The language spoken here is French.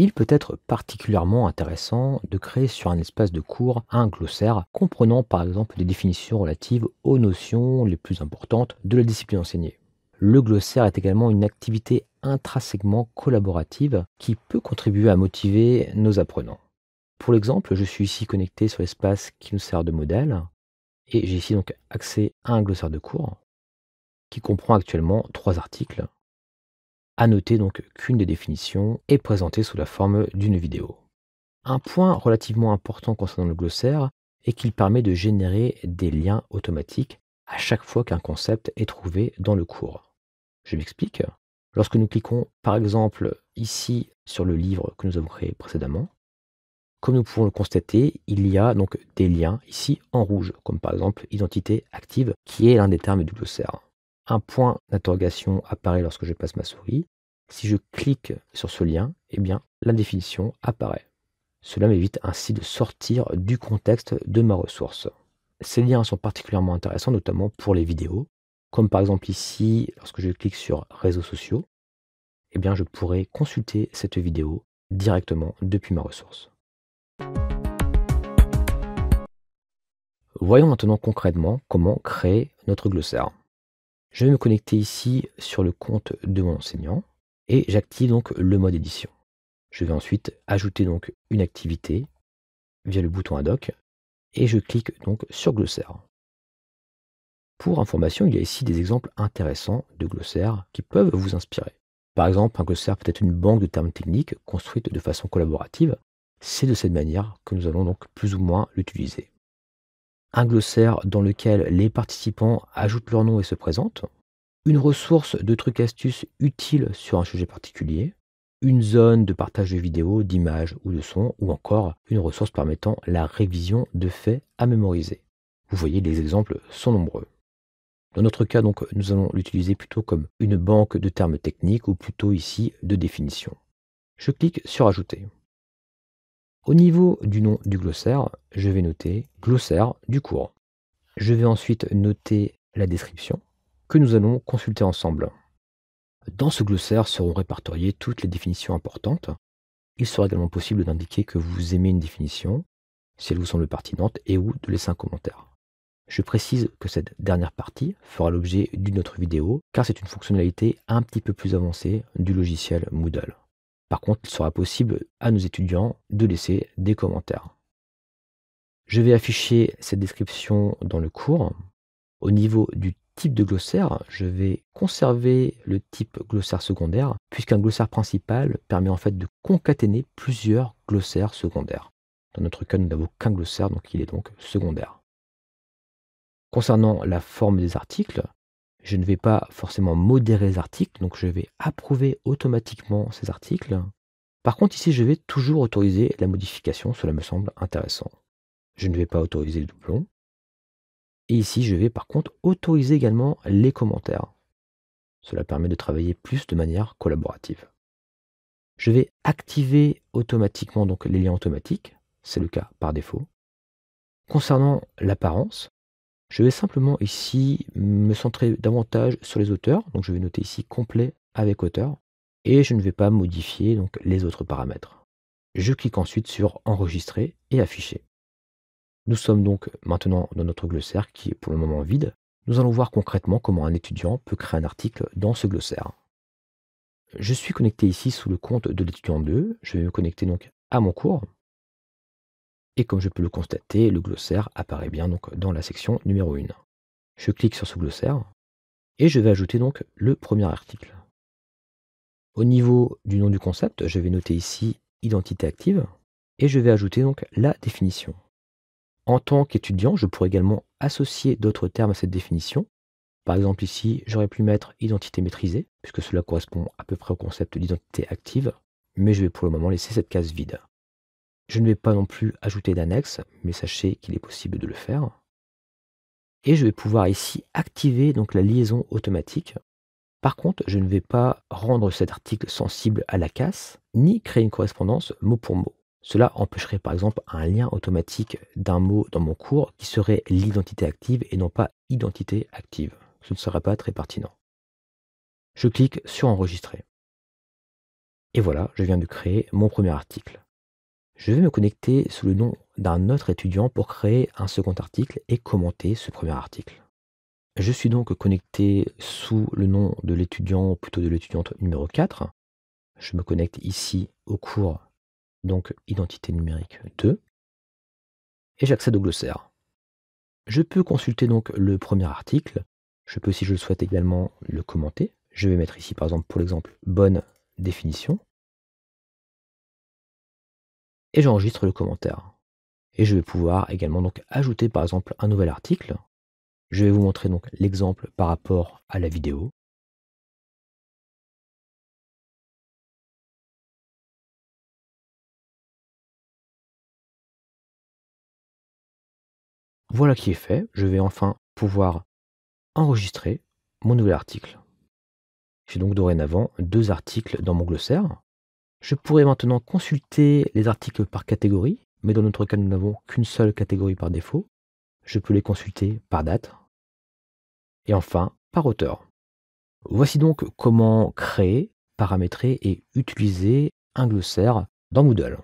Il peut être particulièrement intéressant de créer sur un espace de cours un glossaire comprenant par exemple des définitions relatives aux notions les plus importantes de la discipline enseignée. Le glossaire est également une activité intrinsèquement collaborative qui peut contribuer à motiver nos apprenants. Pour l'exemple, je suis ici connecté sur l'espace qui nous sert de modèle et j'ai ici donc accès à un glossaire de cours qui comprend actuellement trois articles à noter donc qu'une des définitions est présentée sous la forme d'une vidéo. Un point relativement important concernant le glossaire est qu'il permet de générer des liens automatiques à chaque fois qu'un concept est trouvé dans le cours. Je m'explique. Lorsque nous cliquons par exemple ici sur le livre que nous avons créé précédemment, comme nous pouvons le constater, il y a donc des liens ici en rouge, comme par exemple identité active, qui est l'un des termes du glossaire un point d'interrogation apparaît lorsque je passe ma souris. Si je clique sur ce lien, eh bien, la définition apparaît. Cela m'évite ainsi de sortir du contexte de ma ressource. Ces liens sont particulièrement intéressants, notamment pour les vidéos, comme par exemple ici, lorsque je clique sur réseaux sociaux, eh bien, je pourrais consulter cette vidéo directement depuis ma ressource. Voyons maintenant concrètement comment créer notre glossaire. Je vais me connecter ici sur le compte de mon enseignant et j'active donc le mode édition. Je vais ensuite ajouter donc une activité via le bouton ad hoc et je clique donc sur glossaire. Pour information, il y a ici des exemples intéressants de Glossaire qui peuvent vous inspirer. Par exemple, un glossaire peut être une banque de termes techniques construite de façon collaborative. C'est de cette manière que nous allons donc plus ou moins l'utiliser un glossaire dans lequel les participants ajoutent leur nom et se présentent, une ressource de trucs astuces utiles sur un sujet particulier, une zone de partage de vidéos, d'images ou de sons, ou encore une ressource permettant la révision de faits à mémoriser. Vous voyez, les exemples sont nombreux. Dans notre cas, donc, nous allons l'utiliser plutôt comme une banque de termes techniques ou plutôt ici de définition. Je clique sur Ajouter. Au niveau du nom du glossaire, je vais noter glossaire du cours. Je vais ensuite noter la description que nous allons consulter ensemble. Dans ce glossaire seront répertoriées toutes les définitions importantes. Il sera également possible d'indiquer que vous aimez une définition, si elle vous semble pertinente, et ou de laisser un commentaire. Je précise que cette dernière partie fera l'objet d'une autre vidéo, car c'est une fonctionnalité un petit peu plus avancée du logiciel Moodle. Par contre, il sera possible à nos étudiants de laisser des commentaires. Je vais afficher cette description dans le cours. Au niveau du type de glossaire, je vais conserver le type glossaire secondaire, puisqu'un glossaire principal permet en fait de concaténer plusieurs glossaires secondaires. Dans notre cas, nous n'avons qu'un glossaire, donc il est donc secondaire. Concernant la forme des articles, je ne vais pas forcément modérer les articles, donc je vais approuver automatiquement ces articles. Par contre, ici, je vais toujours autoriser la modification, cela me semble intéressant. Je ne vais pas autoriser le doublon. Et ici, je vais par contre autoriser également les commentaires. Cela permet de travailler plus de manière collaborative. Je vais activer automatiquement donc les liens automatiques, c'est le cas par défaut. Concernant l'apparence, je vais simplement ici me centrer davantage sur les auteurs. Donc je vais noter ici complet avec auteur et je ne vais pas modifier donc les autres paramètres. Je clique ensuite sur enregistrer et afficher. Nous sommes donc maintenant dans notre glossaire qui est pour le moment vide. Nous allons voir concrètement comment un étudiant peut créer un article dans ce glossaire. Je suis connecté ici sous le compte de l'étudiant 2. Je vais me connecter donc à mon cours. Et comme je peux le constater, le glossaire apparaît bien donc dans la section numéro 1. Je clique sur ce glossaire et je vais ajouter donc le premier article. Au niveau du nom du concept, je vais noter ici identité active et je vais ajouter donc la définition. En tant qu'étudiant, je pourrais également associer d'autres termes à cette définition. Par exemple ici, j'aurais pu mettre identité maîtrisée, puisque cela correspond à peu près au concept d'identité active, mais je vais pour le moment laisser cette case vide. Je ne vais pas non plus ajouter d'annexe, mais sachez qu'il est possible de le faire. Et je vais pouvoir ici activer donc la liaison automatique. Par contre, je ne vais pas rendre cet article sensible à la casse, ni créer une correspondance mot pour mot. Cela empêcherait par exemple un lien automatique d'un mot dans mon cours qui serait l'identité active et non pas identité active. Ce ne serait pas très pertinent. Je clique sur enregistrer. Et voilà, je viens de créer mon premier article. Je vais me connecter sous le nom d'un autre étudiant pour créer un second article et commenter ce premier article. Je suis donc connecté sous le nom de l'étudiant, plutôt de l'étudiante numéro 4. Je me connecte ici au cours, donc identité numérique 2. Et j'accède au glossaire. Je peux consulter donc le premier article. Je peux, si je le souhaite également, le commenter. Je vais mettre ici, par exemple, pour l'exemple, bonne définition et j'enregistre le commentaire. Et je vais pouvoir également donc ajouter par exemple un nouvel article. Je vais vous montrer donc l'exemple par rapport à la vidéo. Voilà qui est fait, je vais enfin pouvoir enregistrer mon nouvel article. J'ai donc dorénavant deux articles dans mon glossaire. Je pourrais maintenant consulter les articles par catégorie, mais dans notre cas, nous n'avons qu'une seule catégorie par défaut. Je peux les consulter par date. Et enfin, par auteur. Voici donc comment créer, paramétrer et utiliser un glossaire dans Moodle.